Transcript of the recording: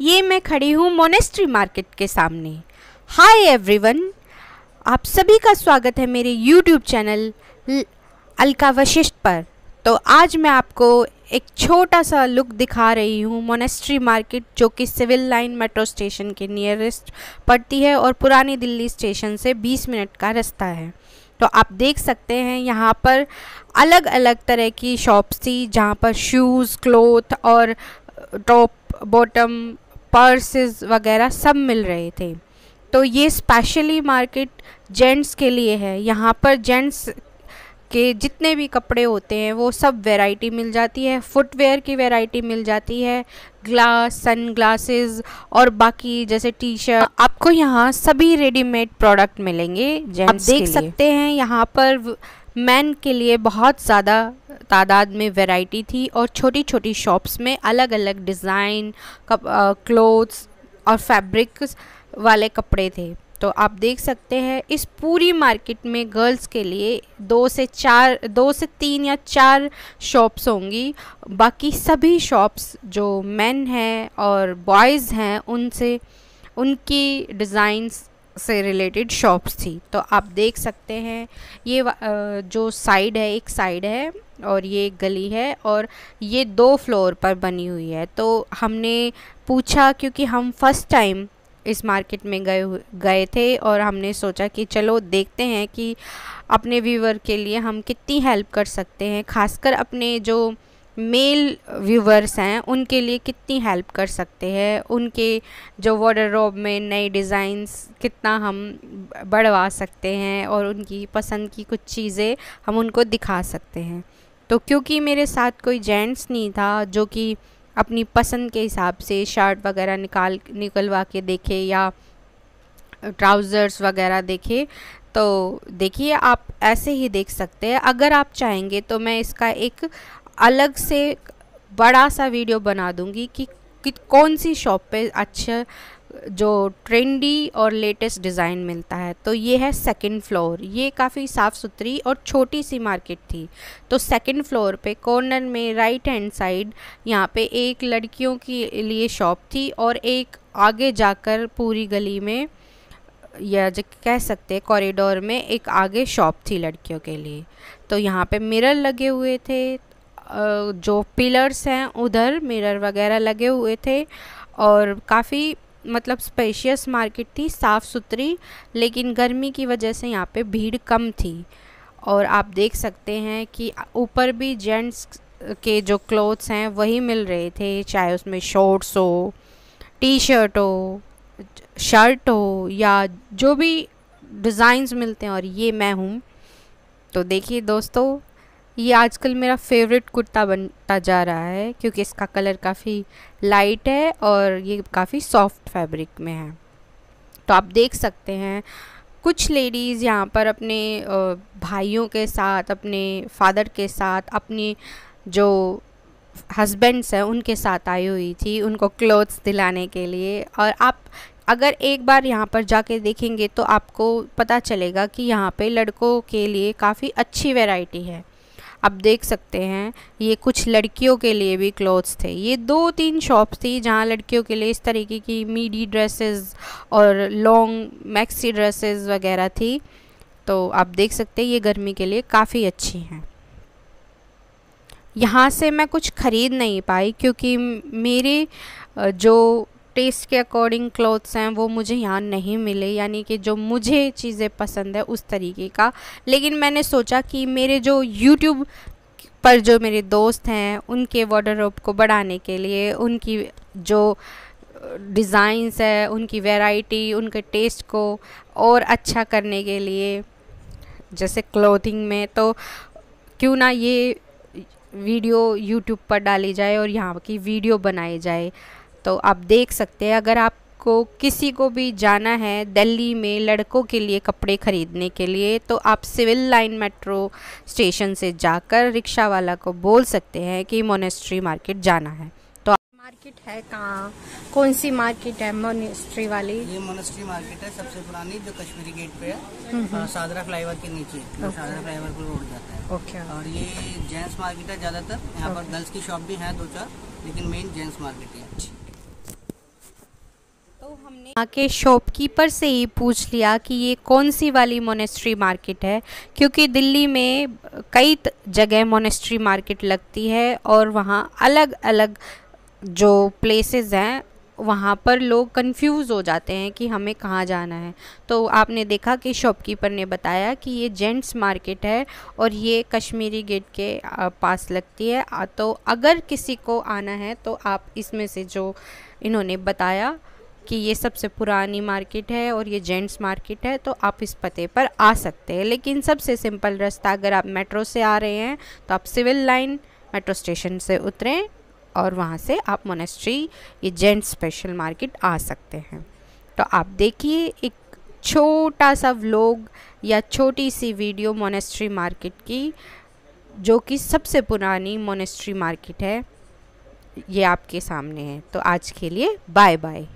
ये मैं खड़ी हूँ मोनेस्ट्री मार्केट के सामने हाय एवरीवन आप सभी का स्वागत है मेरे यूट्यूब चैनल अलका वशिष्ठ पर तो आज मैं आपको एक छोटा सा लुक दिखा रही हूँ मोनेस्ट्री मार्केट जो कि सिविल लाइन मेट्रो स्टेशन के नियरेस्ट पड़ती है और पुरानी दिल्ली स्टेशन से 20 मिनट का रास्ता है तो आप देख सकते हैं यहाँ पर अलग अलग तरह की शॉप्स थी जहाँ पर शूज़ क्लोथ और टॉप बॉटम पर्सेस वगैरह सब मिल रहे थे तो ये स्पेशली मार्केट जेंट्स के लिए है यहाँ पर जेंट्स के जितने भी कपड़े होते हैं वो सब वैरायटी मिल जाती है फुटवेयर की वैरायटी मिल जाती है ग्लास सन ग्लासेस और बाकी जैसे टी शर्ट आपको यहाँ सभी रेडीमेड प्रोडक्ट मिलेंगे आप देख सकते हैं यहाँ पर मैन के लिए बहुत ज़्यादा तादाद में वैरायटी थी और छोटी छोटी शॉप्स में अलग अलग डिज़ाइन क्लोथ्स और फैब्रिक्स वाले कपड़े थे तो आप देख सकते हैं इस पूरी मार्केट में गर्ल्स के लिए दो से चार दो से तीन या चार शॉप्स होंगी बाकी सभी शॉप्स जो मेन हैं और बॉयज़ हैं उनसे उनकी डिज़ाइंस से रिलेटेड शॉप्स थी तो आप देख सकते हैं ये जो साइड है एक साइड है और ये एक गली है और ये दो फ्लोर पर बनी हुई है तो हमने पूछा क्योंकि हम फर्स्ट टाइम इस मार्केट में गए गए थे और हमने सोचा कि चलो देखते हैं कि अपने व्यूवर के लिए हम कितनी हेल्प कर सकते हैं खासकर अपने जो मेल व्यूवर्स हैं उनके लिए कितनी हेल्प कर सकते हैं उनके जो वार्डरोब में नए डिज़ाइंस कितना हम बढ़वा सकते हैं और उनकी पसंद की कुछ चीज़ें हम उनको दिखा सकते हैं तो क्योंकि मेरे साथ कोई जेंट्स नहीं था जो कि अपनी पसंद के हिसाब से शर्ट वगैरह निकाल निकलवा के देखे या ट्राउज़र्स वगैरह देखे तो देखिए आप ऐसे ही देख सकते हैं अगर आप चाहेंगे तो मैं इसका एक अलग से बड़ा सा वीडियो बना दूँगी कि, कि कौन सी शॉप पे अच्छा जो ट्रेंडी और लेटेस्ट डिज़ाइन मिलता है तो ये है सेकंड फ्लोर ये काफ़ी साफ़ सुथरी और छोटी सी मार्केट थी तो सेकंड फ्लोर पे कॉर्नर में राइट हैंड साइड यहाँ पे एक लड़कियों के लिए शॉप थी और एक आगे जाकर पूरी गली में या जो कह सकते हैं कॉरिडोर में एक आगे शॉप थी लड़कियों के लिए तो यहाँ पे मिरर लगे हुए थे जो पिलर्स हैं उधर मिरर वगैरह लगे हुए थे और काफ़ी मतलब स्पेशियस मार्केट थी साफ़ सुथरी लेकिन गर्मी की वजह से यहाँ पे भीड़ कम थी और आप देख सकते हैं कि ऊपर भी जेंट्स के जो क्लोथ्स हैं वही मिल रहे थे चाहे उसमें शॉर्ट्स हो टी शर्ट हो शर्ट हो या जो भी डिज़ाइंस मिलते हैं और ये मैं हूँ तो देखिए दोस्तों ये आजकल मेरा फेवरेट कुर्ता बनता जा रहा है क्योंकि इसका कलर काफ़ी लाइट है और ये काफ़ी सॉफ्ट फैब्रिक में है तो आप देख सकते हैं कुछ लेडीज़ यहाँ पर अपने भाइयों के साथ अपने फादर के साथ अपनी जो हस्बैंड्स हैं उनके साथ आई हुई थी उनको क्लोथ्स दिलाने के लिए और आप अगर एक बार यहाँ पर जाके देखेंगे तो आपको पता चलेगा कि यहाँ पे लड़कों के लिए काफ़ी अच्छी वैरायटी है आप देख सकते हैं ये कुछ लड़कियों के लिए भी क्लोथ्स थे ये दो तीन शॉप्स थी जहाँ लड़कियों के लिए इस तरीके की मीडी ड्रेसेस और लॉन्ग मैक्सी ड्रेसेस वगैरह थी तो आप देख सकते हैं ये गर्मी के लिए काफ़ी अच्छी हैं यहाँ से मैं कुछ ख़रीद नहीं पाई क्योंकि मेरे जो टेस्ट के अकॉर्डिंग क्लोथ्स हैं वो मुझे यहाँ नहीं मिले यानी कि जो मुझे चीज़ें पसंद है उस तरीके का लेकिन मैंने सोचा कि मेरे जो यूट्यूब पर जो मेरे दोस्त हैं उनके वॉर्डर को बढ़ाने के लिए उनकी जो डिज़ाइंस है उनकी वैरायटी उनके टेस्ट को और अच्छा करने के लिए जैसे क्लोथिंग में तो क्यों ना ये वीडियो यूट्यूब पर डाली जाए और यहाँ की वीडियो बनाई जाए तो आप देख सकते हैं अगर आपको किसी को भी जाना है दिल्ली में लड़कों के लिए कपड़े ख़रीदने के लिए तो आप सिविल लाइन मेट्रो स्टेशन से जाकर रिक्शा वाला को बोल सकते हैं कि मोनेस्ट्री मार्केट जाना है तो मार्केट है कहाँ कौन सी मार्केट है मोनेस्ट्री वाली ये मोनेस्ट्री मार्केट है सबसे पुरानी जो कश्मीरी गेट पे है हम्म, हाँ, हम्म। सादरा फ्लाईओवर के नीचे तो सादरा फ्लाईओवर को रोड जाता है ओके और ये जेंट्स मार्केट है ज़्यादातर यहाँ पर गर्ल्स की शॉप भी है दो चार लेकिन मेन जेंट्स मार्केट है मैंने यहाँ के शॉपकीपर से ही पूछ लिया कि ये कौन सी वाली मोनेस्ट्री मार्केट है क्योंकि दिल्ली में कई जगह मोनेस्ट्री मार्केट लगती है और वहाँ अलग अलग जो प्लेसेस हैं वहाँ पर लोग कंफ्यूज हो जाते हैं कि हमें कहाँ जाना है तो आपने देखा कि शॉपकीपर ने बताया कि ये जेंट्स मार्केट है और ये कश्मीरी गेट के पास लगती है तो अगर किसी को आना है तो आप इसमें से जो इन्होंने बताया कि ये सबसे पुरानी मार्केट है और ये जेंट्स मार्केट है तो आप इस पते पर आ सकते हैं लेकिन सबसे सिंपल रास्ता अगर आप मेट्रो से आ रहे हैं तो आप सिविल लाइन मेट्रो स्टेशन से उतरें और वहाँ से आप मोनेस्ट्री ये जेंट्स स्पेशल मार्केट आ सकते हैं तो आप देखिए एक छोटा सा व्लॉग या छोटी सी वीडियो मोनेस्ट्री मार्केट की जो कि सबसे पुरानी मोनेस्ट्री मार्केट है ये आपके सामने है तो आज के लिए बाय बाय